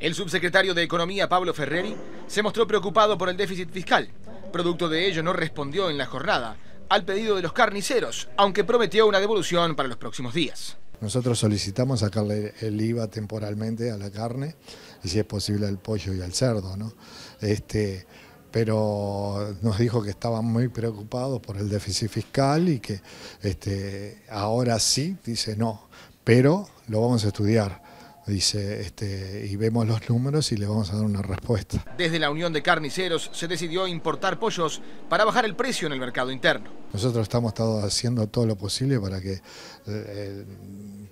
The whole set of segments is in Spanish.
El subsecretario de Economía, Pablo Ferreri, se mostró preocupado por el déficit fiscal. Producto de ello, no respondió en la jornada al pedido de los carniceros, aunque prometió una devolución para los próximos días. Nosotros solicitamos sacarle el IVA temporalmente a la carne, y si es posible al pollo y al cerdo, ¿no? Este, pero nos dijo que estaban muy preocupados por el déficit fiscal y que este, ahora sí, dice no, pero lo vamos a estudiar dice, este, y vemos los números y le vamos a dar una respuesta. Desde la Unión de Carniceros se decidió importar pollos para bajar el precio en el mercado interno. Nosotros estamos haciendo todo lo posible para que eh,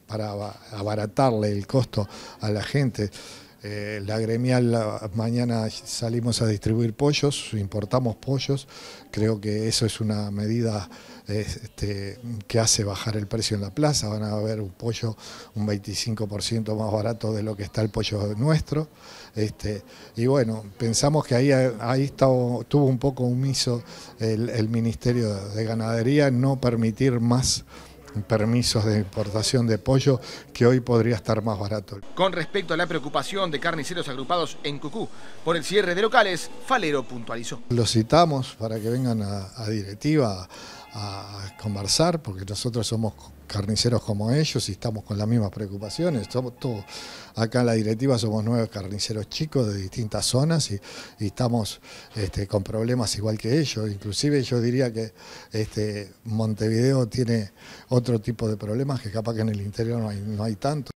para abaratarle el costo a la gente. Eh, la gremial, mañana salimos a distribuir pollos, importamos pollos. Creo que eso es una medida este, que hace bajar el precio en la plaza, van a haber un pollo un 25% más barato de lo que está el pollo nuestro. Este, y bueno, pensamos que ahí, ahí tuvo un poco omiso el, el Ministerio de Ganadería no permitir más permisos de importación de pollo que hoy podría estar más barato. Con respecto a la preocupación de carniceros agrupados en Cucú por el cierre de locales, Falero puntualizó. Los citamos para que vengan a directiva a conversar, porque nosotros somos carniceros como ellos y estamos con las mismas preocupaciones. Somos todos, acá en la directiva somos nueve carniceros chicos de distintas zonas y, estamos este, con problemas igual que ellos. Inclusive yo diría que este, Montevideo tiene otro tipo de problemas que capaz que en el interior no hay, no hay tanto.